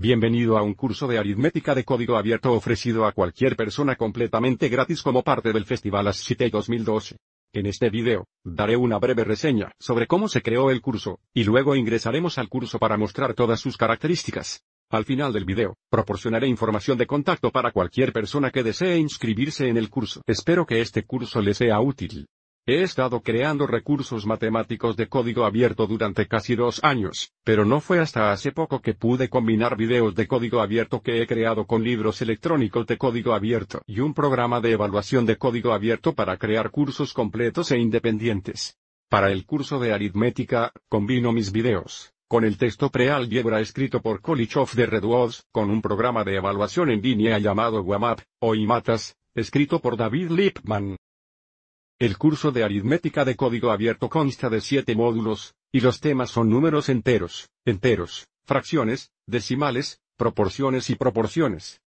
Bienvenido a un curso de aritmética de código abierto ofrecido a cualquier persona completamente gratis como parte del Festival ASCITE 2012. En este video, daré una breve reseña sobre cómo se creó el curso, y luego ingresaremos al curso para mostrar todas sus características. Al final del video, proporcionaré información de contacto para cualquier persona que desee inscribirse en el curso. Espero que este curso le sea útil. He estado creando recursos matemáticos de código abierto durante casi dos años, pero no fue hasta hace poco que pude combinar videos de código abierto que he creado con libros electrónicos de código abierto y un programa de evaluación de código abierto para crear cursos completos e independientes. Para el curso de aritmética, combino mis videos, con el texto pre escrito por Kolichov de Redwoods, con un programa de evaluación en línea llamado WAMAP, o IMATAS, escrito por David Lipman, el curso de aritmética de código abierto consta de siete módulos, y los temas son números enteros, enteros, fracciones, decimales, proporciones y proporciones.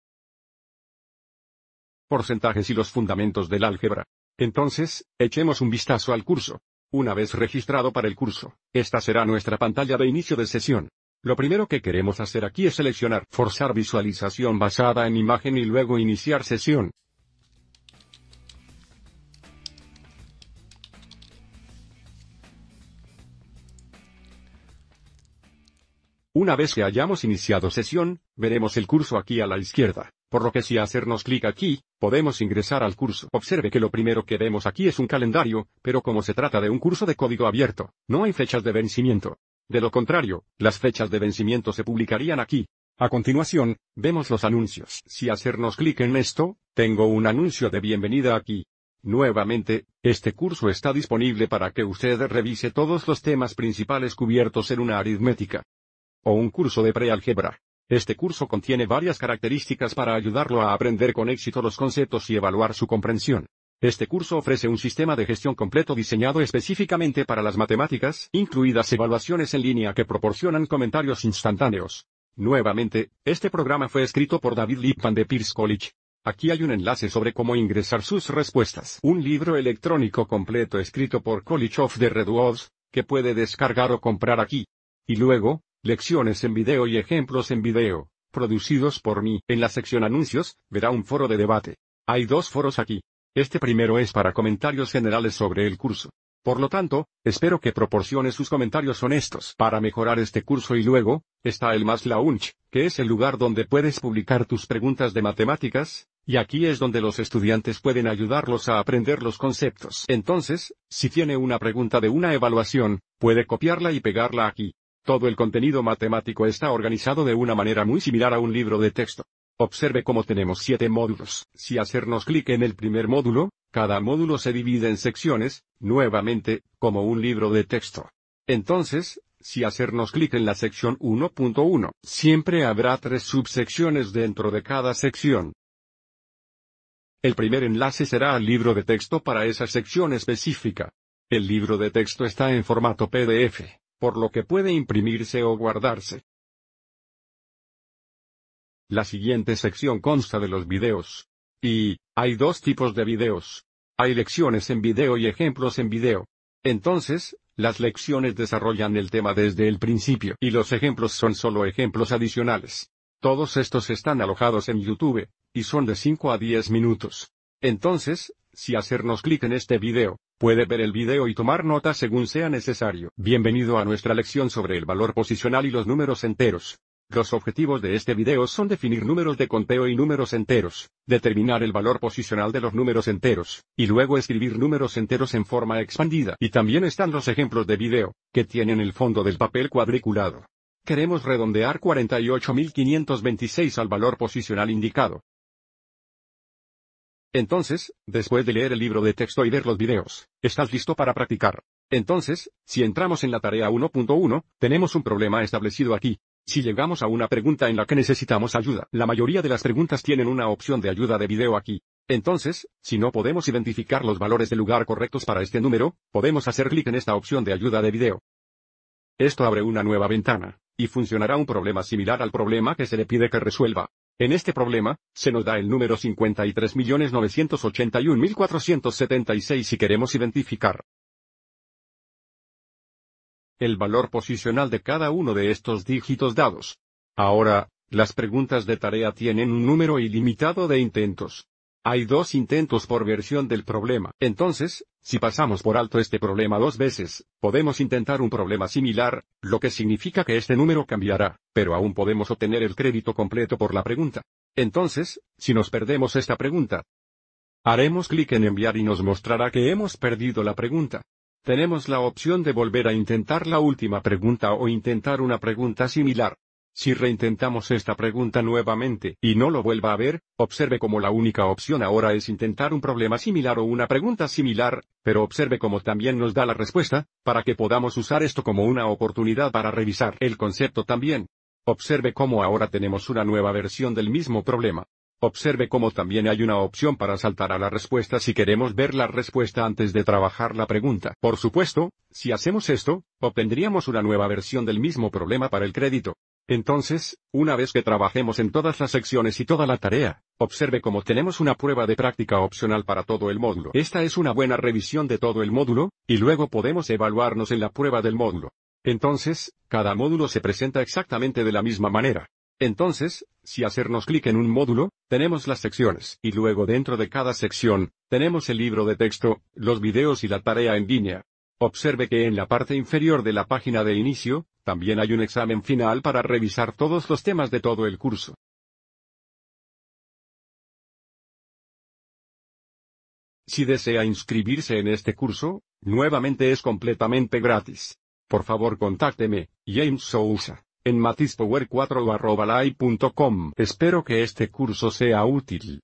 Porcentajes y los fundamentos del álgebra. Entonces, echemos un vistazo al curso. Una vez registrado para el curso, esta será nuestra pantalla de inicio de sesión. Lo primero que queremos hacer aquí es seleccionar Forzar visualización basada en imagen y luego iniciar sesión. Una vez que hayamos iniciado sesión, veremos el curso aquí a la izquierda, por lo que si hacernos clic aquí, podemos ingresar al curso. Observe que lo primero que vemos aquí es un calendario, pero como se trata de un curso de código abierto, no hay fechas de vencimiento. De lo contrario, las fechas de vencimiento se publicarían aquí. A continuación, vemos los anuncios. Si hacernos clic en esto, tengo un anuncio de bienvenida aquí. Nuevamente, este curso está disponible para que usted revise todos los temas principales cubiertos en una aritmética o un curso de preálgebra. Este curso contiene varias características para ayudarlo a aprender con éxito los conceptos y evaluar su comprensión. Este curso ofrece un sistema de gestión completo diseñado específicamente para las matemáticas, incluidas evaluaciones en línea que proporcionan comentarios instantáneos. Nuevamente, este programa fue escrito por David Lipman de Pierce College. Aquí hay un enlace sobre cómo ingresar sus respuestas. Un libro electrónico completo escrito por College of the Redwoods, que puede descargar o comprar aquí. Y luego, Lecciones en video y ejemplos en video, producidos por mí. En la sección anuncios, verá un foro de debate. Hay dos foros aquí. Este primero es para comentarios generales sobre el curso. Por lo tanto, espero que proporcione sus comentarios honestos para mejorar este curso y luego, está el Más Launch, que es el lugar donde puedes publicar tus preguntas de matemáticas, y aquí es donde los estudiantes pueden ayudarlos a aprender los conceptos. Entonces, si tiene una pregunta de una evaluación, puede copiarla y pegarla aquí. Todo el contenido matemático está organizado de una manera muy similar a un libro de texto. Observe cómo tenemos siete módulos. Si hacernos clic en el primer módulo, cada módulo se divide en secciones, nuevamente, como un libro de texto. Entonces, si hacernos clic en la sección 1.1, siempre habrá tres subsecciones dentro de cada sección. El primer enlace será al libro de texto para esa sección específica. El libro de texto está en formato PDF por lo que puede imprimirse o guardarse. La siguiente sección consta de los videos. Y, hay dos tipos de videos. Hay lecciones en video y ejemplos en video. Entonces, las lecciones desarrollan el tema desde el principio y los ejemplos son solo ejemplos adicionales. Todos estos están alojados en YouTube, y son de 5 a 10 minutos. Entonces, si hacernos clic en este video, puede ver el video y tomar nota según sea necesario. Bienvenido a nuestra lección sobre el valor posicional y los números enteros. Los objetivos de este video son definir números de conteo y números enteros, determinar el valor posicional de los números enteros, y luego escribir números enteros en forma expandida. Y también están los ejemplos de video, que tienen el fondo del papel cuadriculado. Queremos redondear 48.526 al valor posicional indicado, entonces, después de leer el libro de texto y ver los videos, estás listo para practicar. Entonces, si entramos en la tarea 1.1, tenemos un problema establecido aquí. Si llegamos a una pregunta en la que necesitamos ayuda, la mayoría de las preguntas tienen una opción de ayuda de video aquí. Entonces, si no podemos identificar los valores de lugar correctos para este número, podemos hacer clic en esta opción de ayuda de video. Esto abre una nueva ventana, y funcionará un problema similar al problema que se le pide que resuelva. En este problema, se nos da el número 53.981.476 si queremos identificar el valor posicional de cada uno de estos dígitos dados. Ahora, las preguntas de tarea tienen un número ilimitado de intentos. Hay dos intentos por versión del problema. Entonces, si pasamos por alto este problema dos veces, podemos intentar un problema similar, lo que significa que este número cambiará, pero aún podemos obtener el crédito completo por la pregunta. Entonces, si nos perdemos esta pregunta, haremos clic en enviar y nos mostrará que hemos perdido la pregunta. Tenemos la opción de volver a intentar la última pregunta o intentar una pregunta similar. Si reintentamos esta pregunta nuevamente y no lo vuelva a ver, observe cómo la única opción ahora es intentar un problema similar o una pregunta similar, pero observe cómo también nos da la respuesta, para que podamos usar esto como una oportunidad para revisar el concepto también. Observe cómo ahora tenemos una nueva versión del mismo problema. Observe cómo también hay una opción para saltar a la respuesta si queremos ver la respuesta antes de trabajar la pregunta. Por supuesto, si hacemos esto, obtendríamos una nueva versión del mismo problema para el crédito. Entonces, una vez que trabajemos en todas las secciones y toda la tarea, observe cómo tenemos una prueba de práctica opcional para todo el módulo. Esta es una buena revisión de todo el módulo, y luego podemos evaluarnos en la prueba del módulo. Entonces, cada módulo se presenta exactamente de la misma manera. Entonces, si hacernos clic en un módulo, tenemos las secciones, y luego dentro de cada sección, tenemos el libro de texto, los videos y la tarea en línea. Observe que en la parte inferior de la página de inicio, también hay un examen final para revisar todos los temas de todo el curso. Si desea inscribirse en este curso, nuevamente es completamente gratis. Por favor contácteme, James Sousa, en matispower4.com. Espero que este curso sea útil.